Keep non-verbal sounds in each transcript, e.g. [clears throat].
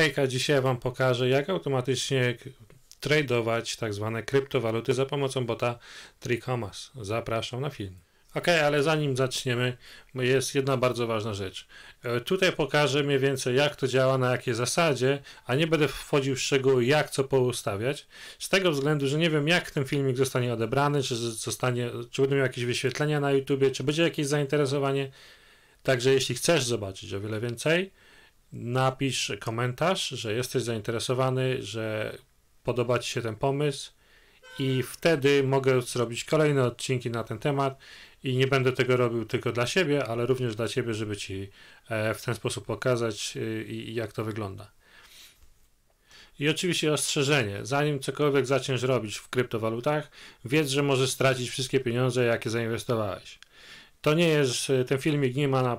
Hejka, dzisiaj Wam pokażę, jak automatycznie tradować tak zwane kryptowaluty za pomocą bota Tricomas. Zapraszam na film. Ok, ale zanim zaczniemy, jest jedna bardzo ważna rzecz. E, tutaj pokażę mniej więcej, jak to działa, na jakiej zasadzie, a nie będę wchodził w szczegóły, jak co poustawiać, z tego względu, że nie wiem, jak ten filmik zostanie odebrany, czy, zostanie, czy będą jakieś wyświetlenia na YouTube, czy będzie jakieś zainteresowanie. Także jeśli chcesz zobaczyć o wiele więcej, napisz komentarz, że jesteś zainteresowany, że podoba Ci się ten pomysł i wtedy mogę zrobić kolejne odcinki na ten temat i nie będę tego robił tylko dla siebie, ale również dla Ciebie, żeby Ci e, w ten sposób pokazać e, i jak to wygląda. I oczywiście ostrzeżenie, zanim cokolwiek zaczniesz robić w kryptowalutach, wiedz, że możesz stracić wszystkie pieniądze, jakie zainwestowałeś. To nie jest, e, ten filmik nie ma na,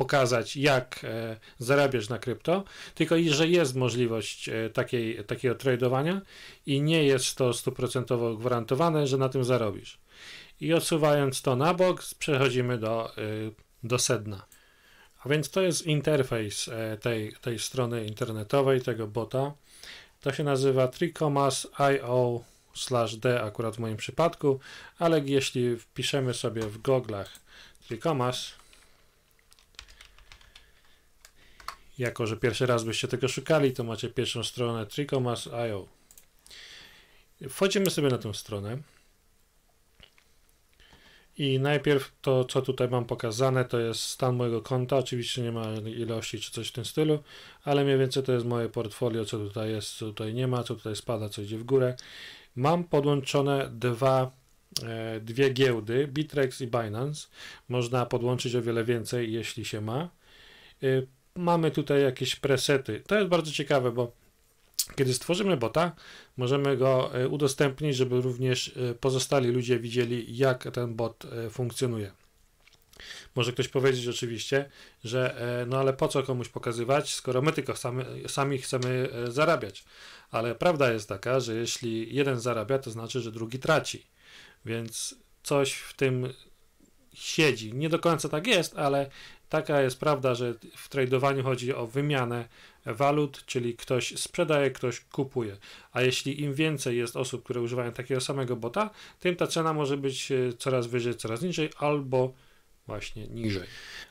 pokazać, jak e, zarabiasz na krypto, tylko i że jest możliwość e, takiej, takiego tradowania i nie jest to stuprocentowo gwarantowane, że na tym zarobisz. I odsuwając to na bok, przechodzimy do, e, do sedna. A więc to jest interfejs tej, tej strony internetowej, tego bota. To się nazywa tricomas.io slash d akurat w moim przypadku, ale jeśli wpiszemy sobie w goglach tricomas, Jako, że pierwszy raz byście tego szukali, to macie pierwszą stronę tricomas.io. Wchodzimy sobie na tę stronę. I najpierw to, co tutaj mam pokazane, to jest stan mojego konta. Oczywiście nie ma ilości czy coś w tym stylu, ale mniej więcej to jest moje portfolio, co tutaj jest, co tutaj nie ma, co tutaj spada, co idzie w górę. Mam podłączone dwa, e, dwie giełdy, Bitrex i Binance. Można podłączyć o wiele więcej, jeśli się ma. E, mamy tutaj jakieś presety. To jest bardzo ciekawe, bo kiedy stworzymy bota, możemy go e, udostępnić, żeby również e, pozostali ludzie widzieli, jak ten bot e, funkcjonuje. Może ktoś powiedzieć oczywiście, że no ale po co komuś pokazywać, skoro my tylko sami, sami chcemy zarabiać. Ale prawda jest taka, że jeśli jeden zarabia, to znaczy, że drugi traci. Więc coś w tym siedzi. Nie do końca tak jest, ale Taka jest prawda, że w tradowaniu chodzi o wymianę walut, czyli ktoś sprzedaje, ktoś kupuje. A jeśli im więcej jest osób, które używają takiego samego bota, tym ta cena może być e, coraz wyżej, coraz niżej albo właśnie niżej.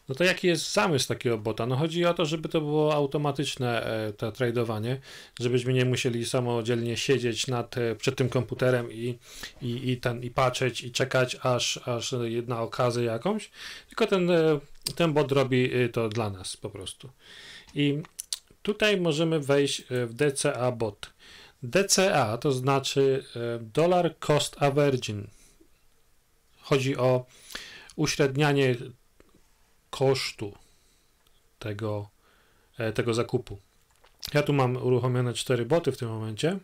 No to jaki jest zamysł takiego bota? No chodzi o to, żeby to było automatyczne e, to tradowanie, żebyśmy nie musieli samodzielnie siedzieć nad, e, przed tym komputerem i, i, i, ten, i patrzeć i czekać aż, aż na okazję jakąś, tylko ten, e, ten bot robi to dla nas po prostu. I tutaj możemy wejść w DCA bot. DCA to znaczy Dollar Cost Averaging. Chodzi o uśrednianie kosztu tego, e, tego zakupu. Ja tu mam uruchomione cztery boty w tym momencie.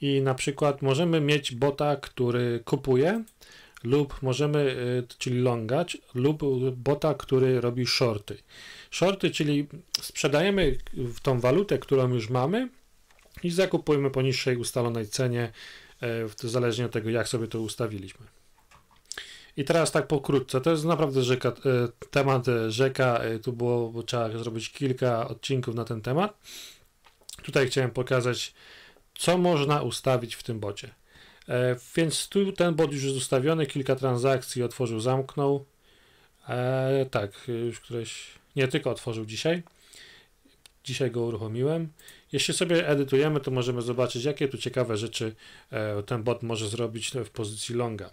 I na przykład możemy mieć bota, który kupuje, lub możemy, e, czyli longać, lub bota, który robi shorty. Shorty, czyli sprzedajemy tą walutę, którą już mamy i zakupujemy po niższej ustalonej cenie, e, zależnie od tego, jak sobie to ustawiliśmy. I teraz tak pokrótce, to jest naprawdę rzeka, e, temat e, rzeka, e, tu było, bo trzeba zrobić kilka odcinków na ten temat. Tutaj chciałem pokazać, co można ustawić w tym bocie. Więc tu ten bot już jest ustawiony, kilka transakcji otworzył, zamknął. tak, już któreś, nie tylko otworzył dzisiaj. Dzisiaj go uruchomiłem. Jeśli sobie edytujemy, to możemy zobaczyć, jakie tu ciekawe rzeczy ten bot może zrobić w pozycji longa.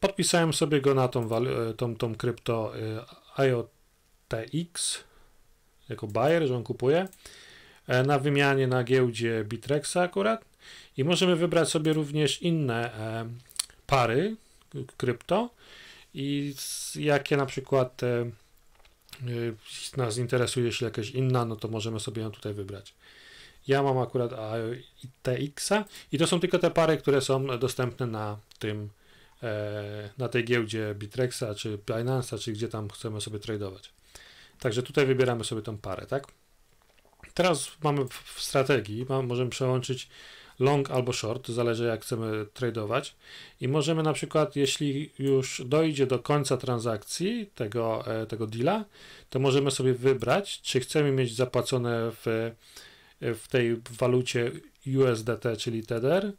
Podpisałem sobie go na tą, e, tą, tą krypto e, IOTX jako buyer, że on kupuje e, na wymianie na giełdzie Bitrexa akurat i możemy wybrać sobie również inne pary krypto i jakie na przykład nas interesuje, jeśli jakaś inna, no to możemy sobie ją tutaj wybrać. Ja mam akurat tx i to są tylko te pary, które są dostępne na tym E, na tej giełdzie Bitrexa czy Binance'a, czy gdzie tam chcemy sobie tradować. Także tutaj wybieramy sobie tą parę, tak? Teraz mamy w strategii, możemy przełączyć long albo short, zależy jak chcemy tradować i możemy na przykład, jeśli już dojdzie do końca transakcji tego, e, tego deala, to możemy sobie wybrać, czy chcemy mieć zapłacone w, w tej walucie USDT, czyli TDR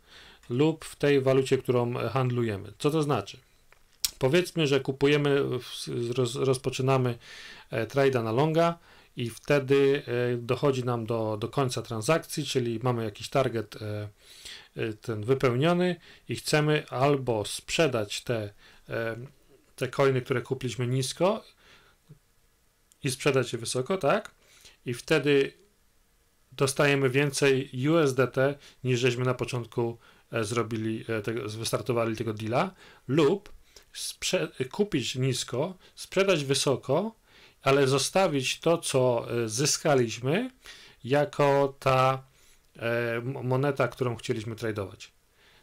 lub w tej walucie, którą handlujemy. Co to znaczy? Powiedzmy, że kupujemy, roz, rozpoczynamy e, trade na longa i wtedy e, dochodzi nam do, do końca transakcji, czyli mamy jakiś target e, ten wypełniony i chcemy albo sprzedać te, te coiny, które kupiliśmy nisko i sprzedać je wysoko, tak? I wtedy dostajemy więcej USDT niż żeśmy na początku E, zrobili, e, tego, wystartowali tego deala, lub kupić nisko, sprzedać wysoko, ale zostawić to, co e, zyskaliśmy, jako ta moneta, którą chcieliśmy tradować.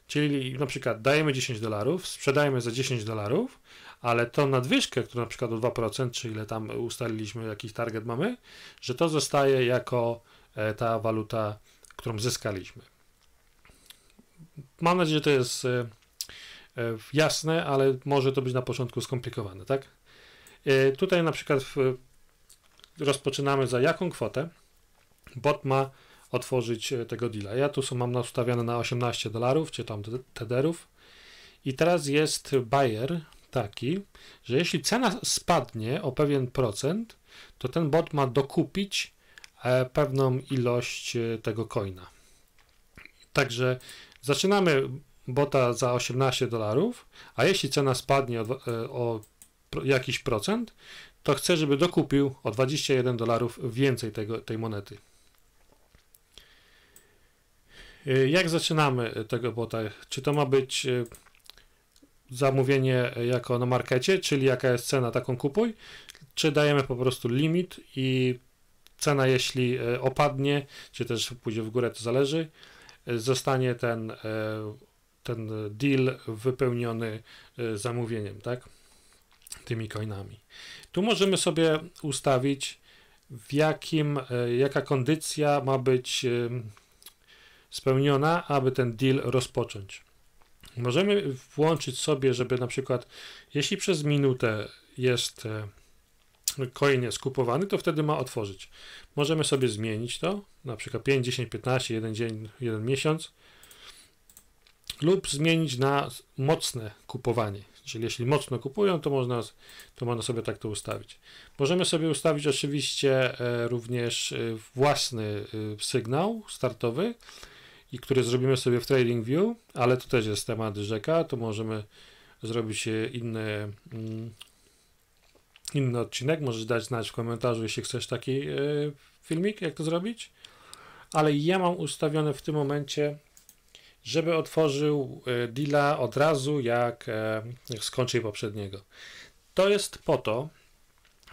Czyli na przykład dajemy 10 dolarów, sprzedajemy za 10 dolarów, ale tą nadwyżkę, którą na przykład o 2%, czy ile tam ustaliliśmy, jakiś target mamy, że to zostaje jako ta waluta, którą zyskaliśmy. Mam nadzieję, że to jest e, e, jasne, ale może to być na początku skomplikowane, tak? E, tutaj na przykład rozpoczynamy za jaką kwotę bot ma otworzyć tego deala. Ja tu są, mam ustawiane na 18 dolarów, czy tam tederów. I teraz jest buyer taki, że jeśli cena spadnie o pewien procent, to ten bot ma dokupić pewną ilość tego coina. Także Zaczynamy bota za 18 dolarów, a jeśli cena spadnie o, e, o jakiś procent, to chcę, żeby dokupił o 21 dolarów więcej tego, tej monety. E, jak zaczynamy e, tego bota? Czy to ma być zamówienie jako na markecie, czyli jaka jest cena, taką kupuj, czy dajemy po prostu limit i cena, jeśli opadnie, czy też pójdzie w górę, to zależy, zostanie ten, e, ten deal wypełniony e, zamówieniem, tak? Tymi coinami. Tu możemy sobie ustawić, w jakim, e, jaka kondycja ma być spełniona, aby ten deal rozpocząć. Możemy włączyć sobie, żeby na przykład, jeśli przez minutę jest coin jest kupowany, to wtedy ma otworzyć. Możemy sobie zmienić to, na przykład 5, 10, 15, jeden dzień, jeden miesiąc lub zmienić na mocne kupowanie. Czyli jeśli mocno kupują, to można, to można sobie tak to ustawić. Możemy sobie ustawić oczywiście e, również e, własny e, sygnał startowy, i który zrobimy sobie w Trading View, ale to też jest temat rzeka, to możemy zrobić inne. Mm, inny odcinek. Możesz dać znać w komentarzu, jeśli chcesz taki e, filmik, jak to zrobić. Ale ja mam ustawione w tym momencie, żeby otworzył e, deala od razu, jak, skończył e, skończy poprzedniego. To jest po to,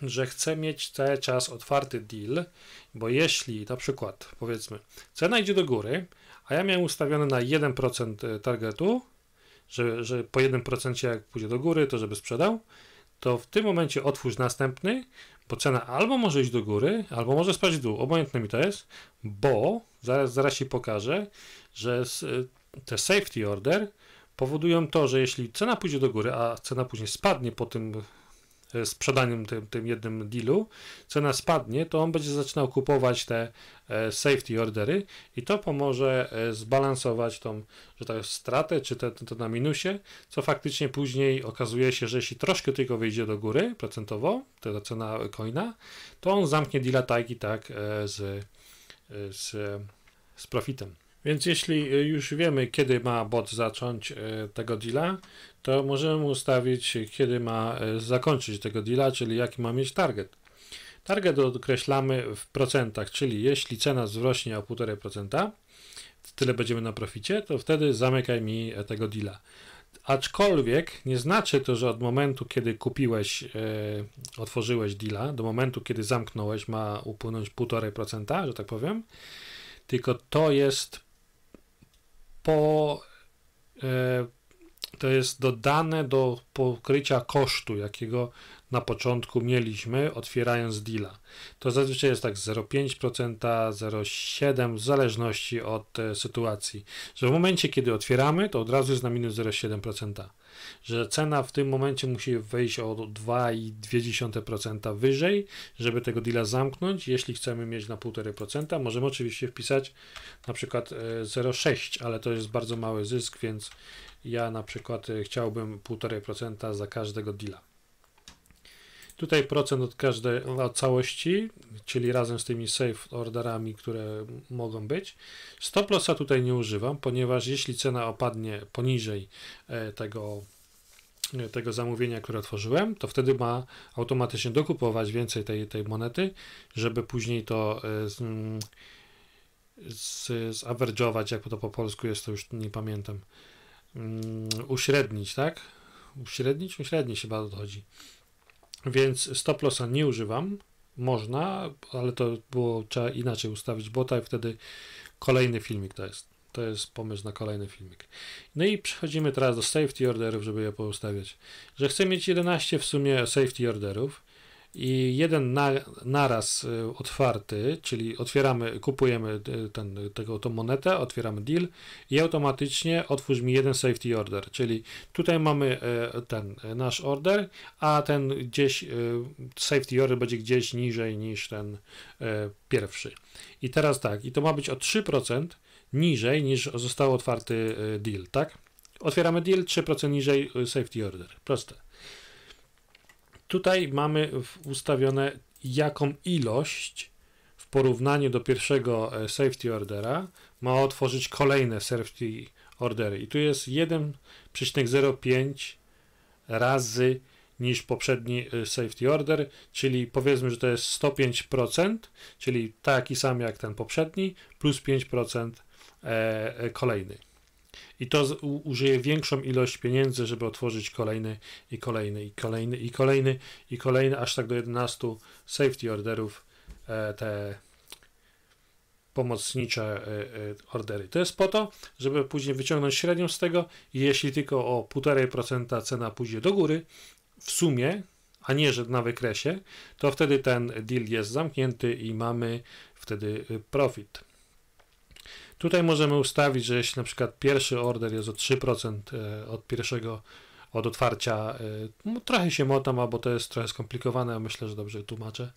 że chcę mieć cały czas otwarty deal, bo jeśli na przykład powiedzmy cena idzie do góry, a ja miałem ustawione na 1% targetu, że, że po 1% jak pójdzie do góry, to żeby sprzedał, to w tym momencie otwórz następny, bo cena albo może iść do góry, albo może spaść w dół. Obojętne mi to jest, bo zaraz, zaraz ci pokażę, że y, te safety order powodują to, że jeśli cena pójdzie do góry, a cena później spadnie po tym E, sprzedaniem tym, tym jednym dealu, cena spadnie, to on będzie zaczynał kupować te e, safety ordery i to pomoże e, zbalansować tą, że tak stratę, czy to, to na minusie, co faktycznie później okazuje się, że jeśli troszkę tylko wyjdzie do góry procentowo, ta cena coina, to on zamknie deala tak i tak z, z, z profitem. Więc jeśli y, już wiemy, kiedy ma bot zacząć y, tego deala, to możemy ustawić, kiedy ma y, zakończyć tego deala, czyli jaki ma mieć target. Target określamy w procentach, czyli jeśli cena wzrośnie o 1,5%, tyle będziemy na proficie, to wtedy zamykaj mi e, tego deala. Aczkolwiek nie znaczy to, że od momentu, kiedy kupiłeś, e, otworzyłeś deala, do momentu, kiedy zamknąłeś, ma upłynąć 1,5%, że tak powiem. Tylko to jest po, e, to jest dodane do pokrycia kosztu, jakiego na początku mieliśmy, otwierając deala. To zazwyczaj jest tak 0,5%, 0,7% w zależności od e, sytuacji. Że w momencie, kiedy otwieramy, to od razu jest na minus 0,7%. Że cena w tym momencie musi wejść o 2,2% wyżej, żeby tego deala zamknąć. Jeśli chcemy mieć na 1,5%, możemy oczywiście wpisać na przykład 0,6, e, ale to jest bardzo mały zysk, więc ja na przykład e, chciałbym 1,5% za każdego deala. Tutaj procent od każdej, od całości, czyli razem z tymi safe orderami, które mogą być. Stop lossa tutaj nie używam, ponieważ jeśli cena opadnie poniżej e, tego e, tego zamówienia, które otworzyłem, to wtedy ma automatycznie dokupować więcej tej, tej monety, żeby później to e, z, mm, z, jak to po polsku jest, to już nie pamiętam, mm, uśrednić, tak? Uśrednić? Uśrednić chyba o to chodzi. Więc stop lossa nie używam. Można, ale to było trzeba inaczej ustawić bota i wtedy kolejny filmik to jest. To jest pomysł na kolejny filmik. No i przechodzimy teraz do safety orderów, żeby je poustawiać. Że chcę mieć 11 w sumie safety orderów i jeden na, naraz y, otwarty, czyli otwieramy, kupujemy y, ten, tego, tą monetę, otwieramy deal i automatycznie otwórz mi jeden safety order, czyli tutaj mamy y, ten nasz order, a ten gdzieś safety order będzie gdzieś niżej niż ten pierwszy. I teraz tak, i to ma być o 3% niżej niż został otwarty deal, tak? Otwieramy deal, 3% niżej safety order. Proste tutaj mamy ustawione jaką ilość w porównaniu do pierwszego e, safety ordera ma otworzyć kolejne safety ordery. I tu jest 1,05 razy niż poprzedni e, safety order, czyli powiedzmy, że to jest 105%, czyli taki sam jak ten poprzedni, plus 5% e, kolejny. I to użyje większą ilość pieniędzy, żeby otworzyć kolejny i kolejny i kolejny i kolejny i kolejny, aż tak do 11 safety orderów e, te pomocnicze e, e, ordery. To jest po to, żeby później wyciągnąć średnią z tego i jeśli tylko o 1,5% cena pójdzie do góry w sumie, a nie, że na wykresie, to wtedy ten deal jest zamknięty i mamy wtedy y, profit. Tutaj możemy ustawić, że jeśli na przykład pierwszy order jest o 3% e, od pierwszego od otwarcia, e, no, trochę się motam, albo to jest trochę skomplikowane, myślę, że dobrze tłumaczę.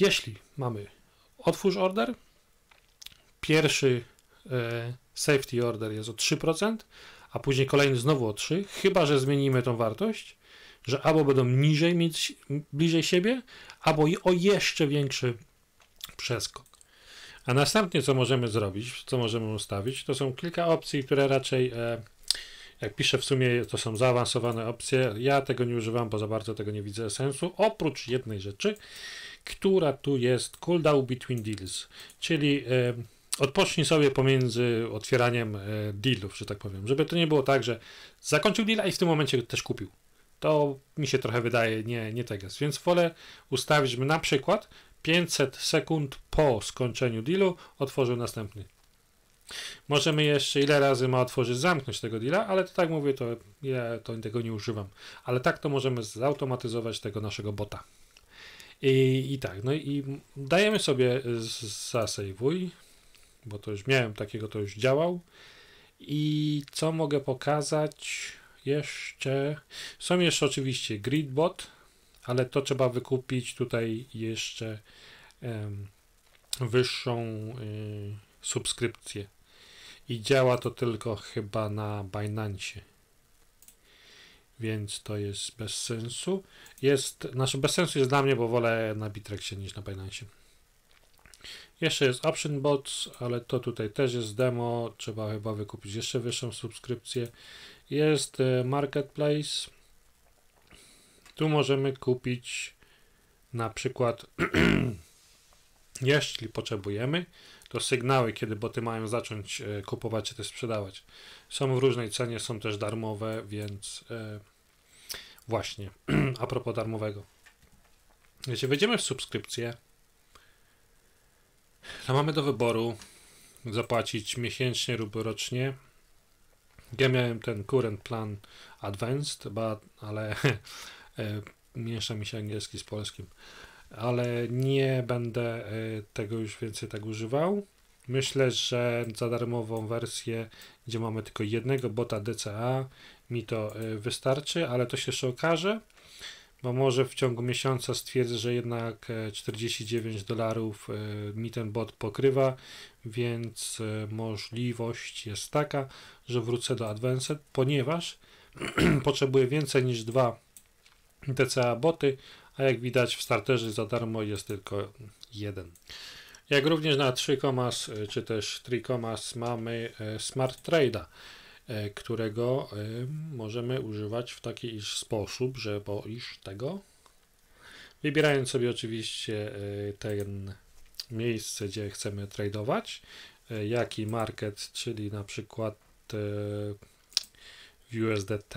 Jeśli mamy otwórz order, pierwszy e, safety order jest o 3%, a później kolejny znowu o 3, chyba że zmienimy tą wartość, że albo będą niżej mieć, bliżej siebie, albo o jeszcze większy przeskok. A następnie, co możemy zrobić, co możemy ustawić, to są kilka opcji, które raczej, e, jak piszę w sumie, to są zaawansowane opcje. Ja tego nie używam, bo za bardzo tego nie widzę sensu. Oprócz jednej rzeczy, która tu jest cooldown between deals, czyli e, odpocznij sobie pomiędzy otwieraniem e, dealów, że tak powiem, żeby to nie było tak, że zakończył deala i w tym momencie też kupił. To mi się trochę wydaje nie, nie tego. Tak Więc wolę ustawić, na przykład 500 sekund po skończeniu dealu otworzył następny. Możemy jeszcze ile razy ma otworzyć, zamknąć tego deala, ale to tak mówię, to ja to tego nie używam. Ale tak to możemy zautomatyzować tego naszego bota. I, i tak, no i dajemy sobie zasejwuj, bo to już miałem takiego, to już działał. I co mogę pokazać jeszcze? Są jeszcze oczywiście gridbot, ale to trzeba wykupić tutaj jeszcze wyższą y, subskrypcję. I działa to tylko chyba na Binance. Więc to jest bez sensu. Jest, znaczy bez sensu jest dla mnie, bo wolę na Bitrexie niż na Binance. Jeszcze jest Option Bots, ale to tutaj też jest demo. Trzeba chyba wykupić jeszcze wyższą subskrypcję. Jest y, Marketplace. Tu możemy kupić na przykład, [clears throat] jeśli potrzebujemy, to sygnały, kiedy boty mają zacząć e, kupować czy też sprzedawać. Są w różnej cenie, są też darmowe, więc e, właśnie, [clears throat] a propos darmowego. Jeśli wejdziemy w subskrypcję, to mamy do wyboru zapłacić miesięcznie lub rocznie. Ja miałem ten current plan advanced, but, ale [laughs] E, miesza mi się angielski z polskim, ale nie będę e, tego już więcej tak używał. Myślę, że za darmową wersję, gdzie mamy tylko jednego bota DCA, mi to e, wystarczy, ale to się jeszcze okaże, bo może w ciągu miesiąca stwierdzę, że jednak 49 dolarów mi ten bot pokrywa, więc możliwość jest taka, że wrócę do Advanced, ponieważ [clears throat] potrzebuję więcej niż dwa TCA boty, a jak widać w starterze za darmo jest tylko jeden. Jak również na 3 komas e, czy też 3 komas mamy e, Smart Trade'a, e, którego możemy używać w taki iż sposób, że po iż tego, wybierając sobie oczywiście ten miejsce, gdzie chcemy tradować, jaki market, czyli na przykład w USDT,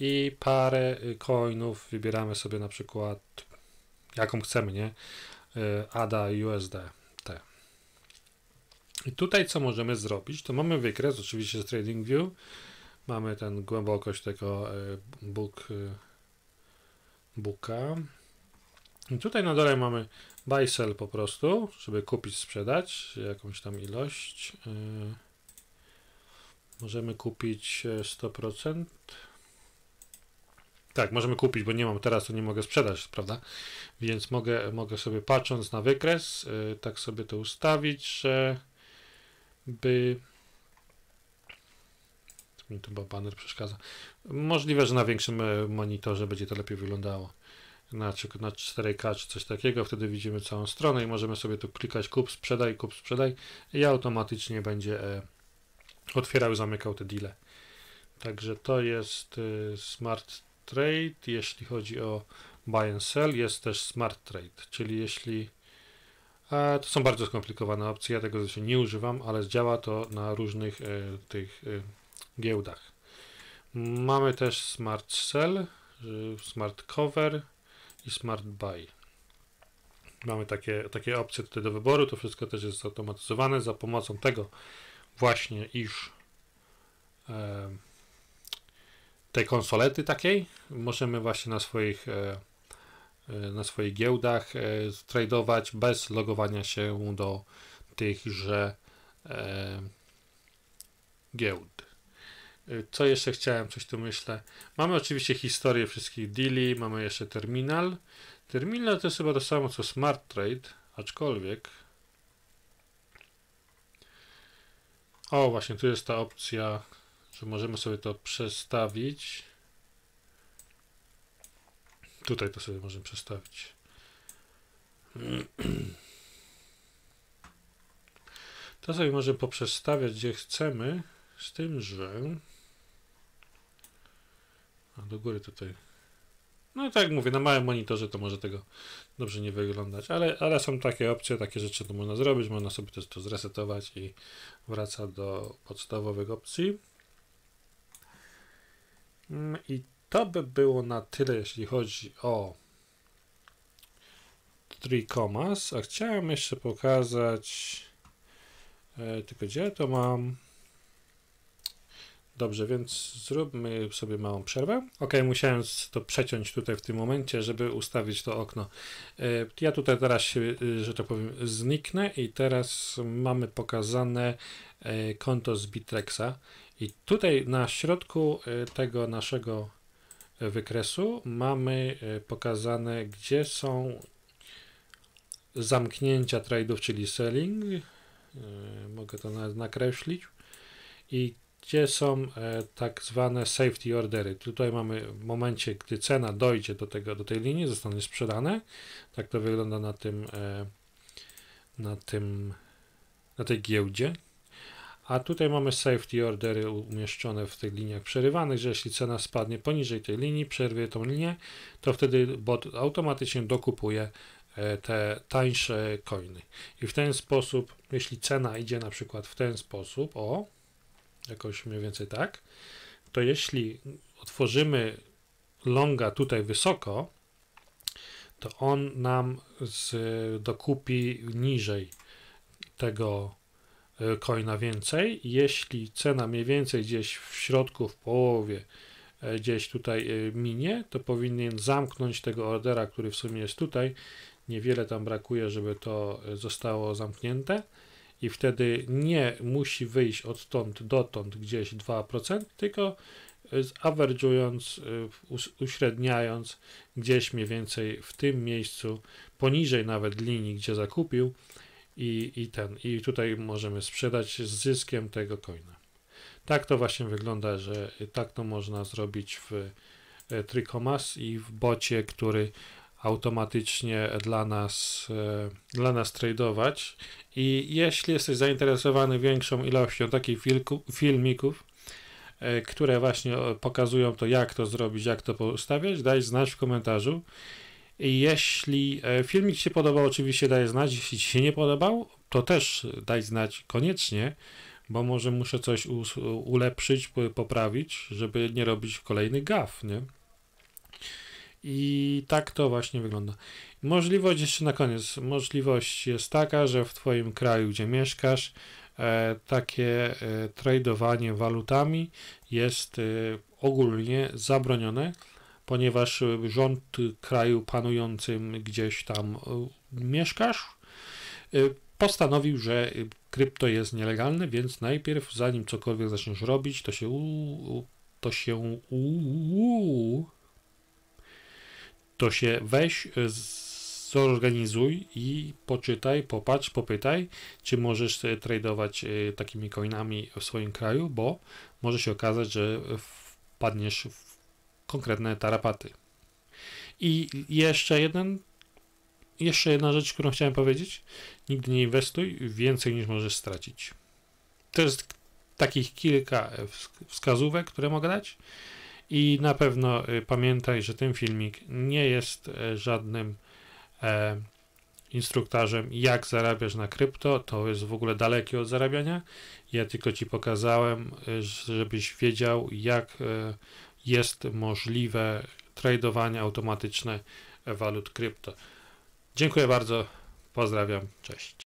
i parę y, coinów wybieramy sobie na przykład jaką chcemy, nie? ADA y, USDT. I tutaj co możemy zrobić, to mamy wykres oczywiście z TradingView, mamy ten głębokość tego y, book, booka. I tutaj na dole mamy buy sell po prostu, żeby kupić, sprzedać jakąś tam ilość. Możemy kupić 100%. Tak, możemy kupić, bo nie mam teraz, to nie mogę sprzedać, prawda? Więc mogę, mogę sobie patrząc na wykres, y, tak sobie to ustawić, żeby mi tu banner przeszkadza. Możliwe, że na większym e, monitorze będzie to lepiej wyglądało. Na, na 4K czy coś takiego, wtedy widzimy całą stronę i możemy sobie tu klikać kup, sprzedaj, kup, sprzedaj i automatycznie będzie e, otwierał zamykał te deale. Także to jest y, Smart trade, jeśli chodzi o buy and sell, jest też smart trade, czyli jeśli e, to są bardzo skomplikowane opcje, ja tego zresztą nie używam, ale działa to na różnych e, tych e, giełdach. Mamy też smart sell, smart cover i smart buy. Mamy takie, takie opcje tutaj do wyboru, to wszystko też jest zautomatyzowane za pomocą tego właśnie, iż tej konsolety takiej możemy właśnie na swoich, e, e, na swoich giełdach e, tradować bez logowania się do tychże giełd. Co jeszcze chciałem, coś tu myślę. Mamy oczywiście historię wszystkich deali, mamy jeszcze terminal. Terminal to jest chyba to samo co smart trade, aczkolwiek. O, właśnie tu jest ta opcja że możemy sobie to przestawić. Tutaj to sobie możemy przestawić. [clears throat] To sobie możemy poprzestawiać gdzie chcemy, z tym, że... A, do góry tutaj. No tak jak mówię, na małym monitorze to może tego dobrze nie wyglądać, ale, ale są takie opcje, takie rzeczy to można zrobić, można sobie też to zresetować i wraca do podstawowych opcji. Mm, I to by było na tyle, jeśli chodzi o Tricomas, a chciałem jeszcze pokazać, e, tylko gdzie to mam? Dobrze, więc zróbmy sobie małą przerwę. Ok, musiałem to przeciąć tutaj w tym momencie, żeby ustawić to okno. E, ja tutaj teraz się, y, że to tak powiem, zniknę i teraz mamy pokazane e, konto z Bitrexa. I tutaj na środku e, tego naszego wykresu mamy pokazane, gdzie są zamknięcia trade'ów, czyli selling. Mogę to nawet nakreślić. I gdzie są e, tak zwane safety ordery. Tutaj mamy w momencie, gdy cena dojdzie do, tego, do tej linii, zostanie sprzedane. Tak to wygląda na tym, e, na tym, na tej giełdzie. A tutaj mamy safety ordery umieszczone w tych liniach przerywanych, że jeśli cena spadnie poniżej tej linii, przerwie tą linię, to wtedy bot automatycznie dokupuje e, te tańsze coiny. I w ten sposób, jeśli cena idzie na przykład w ten sposób, o, jakoś mniej więcej tak, to jeśli otworzymy longa tutaj wysoko, to on nam z, dokupi niżej tego e, coina więcej. Jeśli cena mniej więcej gdzieś w środku, w połowie, e, gdzieś tutaj e, minie, to powinien zamknąć tego ordera, który w sumie jest tutaj. Niewiele tam brakuje, żeby to zostało zamknięte i wtedy nie musi wyjść odtąd dotąd gdzieś 2%, tylko zawerdziując, y, uśredniając gdzieś mniej więcej w tym miejscu, poniżej nawet linii, gdzie zakupił i, i ten, i tutaj możemy sprzedać z zyskiem tego coina. Tak to właśnie wygląda, że y, tak to można zrobić w y, trikomas i w bocie, który automatycznie dla nas, e, dla nas tradować. I jeśli jesteś zainteresowany większą ilością takich filmików, e, które właśnie e, pokazują to, jak to zrobić, jak to postawiać, daj znać w komentarzu. I jeśli filmik Ci się podobał, oczywiście daj znać. Jeśli Ci się nie podobał, to też daj znać koniecznie, bo może muszę coś ulepszyć, poprawić, żeby nie robić kolejnych gaf, nie? I tak to właśnie wygląda. Możliwość jeszcze na koniec. Możliwość jest taka, że w Twoim kraju, gdzie mieszkasz, e, takie e, tradowanie walutami jest e, ogólnie zabronione, ponieważ rząd kraju panującym gdzieś tam mieszkasz postanowił, że krypto jest nielegalne, więc najpierw zanim cokolwiek zaczniesz robić, to się u, to się u, to się weź, y, zorganizuj i poczytaj, popatrz, popytaj, czy możesz tradować y, takimi coinami w swoim kraju, bo może się okazać, że wpadniesz w konkretne tarapaty. I jeszcze jeden, jeszcze jedna rzecz, którą chciałem powiedzieć. Nigdy nie inwestuj więcej niż możesz stracić. To jest takich kilka wskazówek, które mogę dać. I na pewno y, pamiętaj, że ten filmik nie jest e, żadnym e, instruktarzem, jak zarabiasz na krypto. To jest w ogóle dalekie od zarabiania. Ja tylko ci pokazałem, y, żebyś wiedział, jak e, jest możliwe tradowanie automatyczne walut krypto. Dziękuję bardzo. Pozdrawiam. Cześć.